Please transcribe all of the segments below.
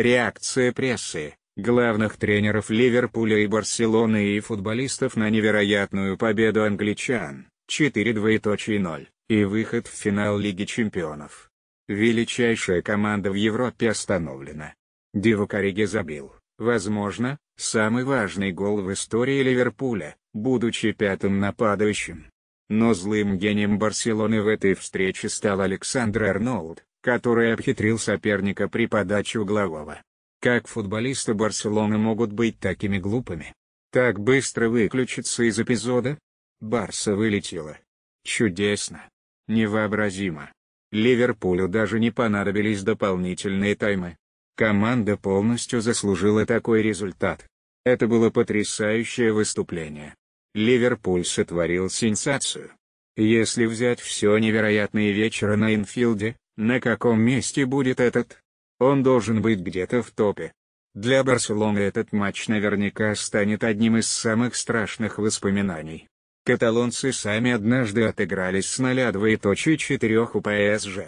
Реакция прессы, главных тренеров Ливерпуля и Барселоны и футболистов на невероятную победу англичан, 4-0, и выход в финал Лиги чемпионов. Величайшая команда в Европе остановлена. Диву Кариги забил, возможно, самый важный гол в истории Ливерпуля, будучи пятым нападающим. Но злым гением Барселоны в этой встрече стал Александр Арнольд, который обхитрил соперника при подаче углового. Как футболисты Барселоны могут быть такими глупыми? Так быстро выключиться из эпизода? Барса вылетела. Чудесно. Невообразимо. Ливерпулю даже не понадобились дополнительные таймы. Команда полностью заслужила такой результат. Это было потрясающее выступление. Ливерпуль сотворил сенсацию. Если взять все невероятные вечера на Инфилде, на каком месте будет этот? Он должен быть где-то в топе. Для Барселоны этот матч наверняка станет одним из самых страшных воспоминаний. Каталонцы сами однажды отыгрались с 0 4 у ПСЖ.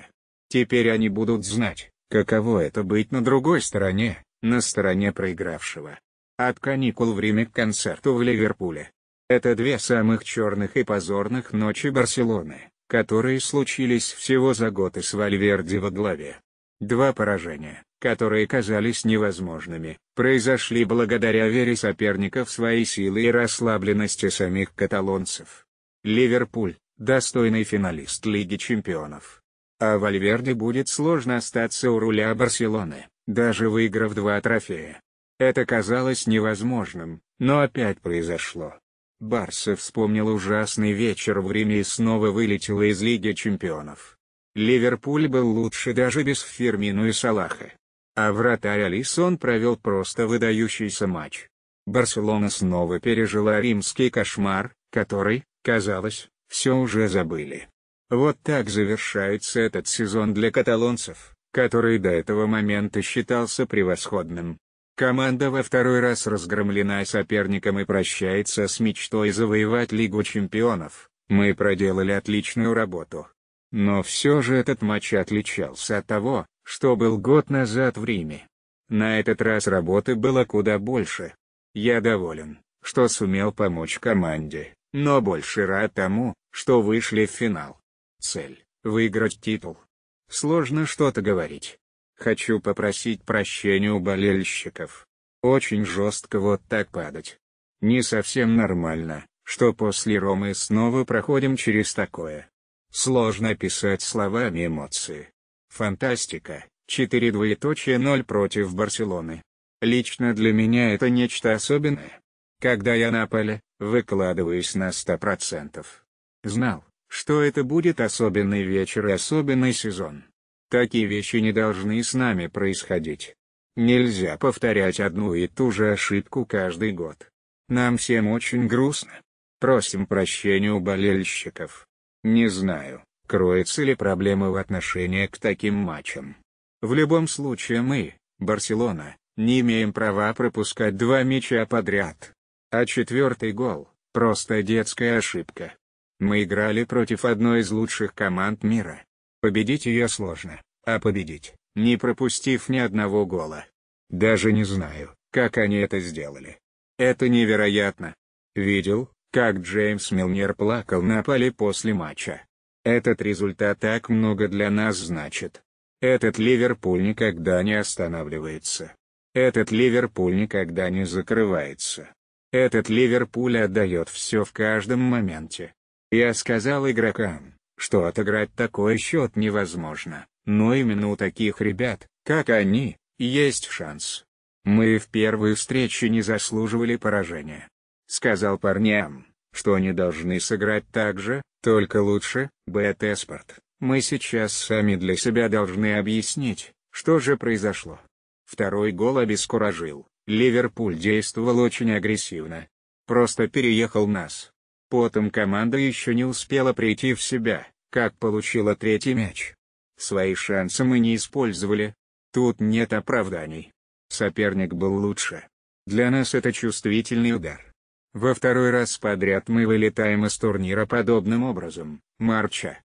Теперь они будут знать, каково это быть на другой стороне, на стороне проигравшего. От каникул время к концерту в Ливерпуле. Это две самых черных и позорных ночи Барселоны которые случились всего за год и с Вальверди во главе. Два поражения, которые казались невозможными, произошли благодаря вере соперников своей силы и расслабленности самих каталонцев. Ливерпуль – достойный финалист Лиги чемпионов. А Вальверде будет сложно остаться у руля Барселоны, даже выиграв два трофея. Это казалось невозможным, но опять произошло. Барса вспомнил ужасный вечер в Риме и снова вылетела из Лиги чемпионов. Ливерпуль был лучше даже без Фермину и Салаха. А вратарь Алисон провел просто выдающийся матч. Барселона снова пережила римский кошмар, который, казалось, все уже забыли. Вот так завершается этот сезон для каталонцев, который до этого момента считался превосходным. Команда во второй раз разгромлена а соперником и прощается с мечтой завоевать Лигу чемпионов. Мы проделали отличную работу. Но все же этот матч отличался от того, что был год назад в Риме. На этот раз работы было куда больше. Я доволен, что сумел помочь команде, но больше рад тому, что вышли в финал. Цель – выиграть титул. Сложно что-то говорить. Хочу попросить прощения у болельщиков. Очень жестко вот так падать. Не совсем нормально, что после Ромы снова проходим через такое. Сложно писать словами эмоции. Фантастика, 4 двоеточие 0 против Барселоны. Лично для меня это нечто особенное. Когда я на поле, выкладываюсь на 100%. Знал, что это будет особенный вечер и особенный сезон. Такие вещи не должны с нами происходить. Нельзя повторять одну и ту же ошибку каждый год. Нам всем очень грустно. Просим прощения у болельщиков. Не знаю, кроется ли проблема в отношении к таким матчам. В любом случае мы, Барселона, не имеем права пропускать два мяча подряд. А четвертый гол – просто детская ошибка. Мы играли против одной из лучших команд мира. Победить ее сложно, а победить, не пропустив ни одного гола. Даже не знаю, как они это сделали. Это невероятно. Видел, как Джеймс Милнер плакал на поле после матча. Этот результат так много для нас значит. Этот Ливерпуль никогда не останавливается. Этот Ливерпуль никогда не закрывается. Этот Ливерпуль отдает все в каждом моменте. Я сказал игрокам, что отыграть такой счет невозможно, но именно у таких ребят, как они, есть шанс. Мы в первой встрече не заслуживали поражения. Сказал парням, что они должны сыграть так же, только лучше, бэт-эспорт. Мы сейчас сами для себя должны объяснить, что же произошло. Второй гол обескуражил, Ливерпуль действовал очень агрессивно. Просто переехал нас потом команда еще не успела прийти в себя, как получила третий мяч. Свои шансы мы не использовали. Тут нет оправданий. Соперник был лучше. Для нас это чувствительный удар. Во второй раз подряд мы вылетаем из турнира подобным образом, Марча.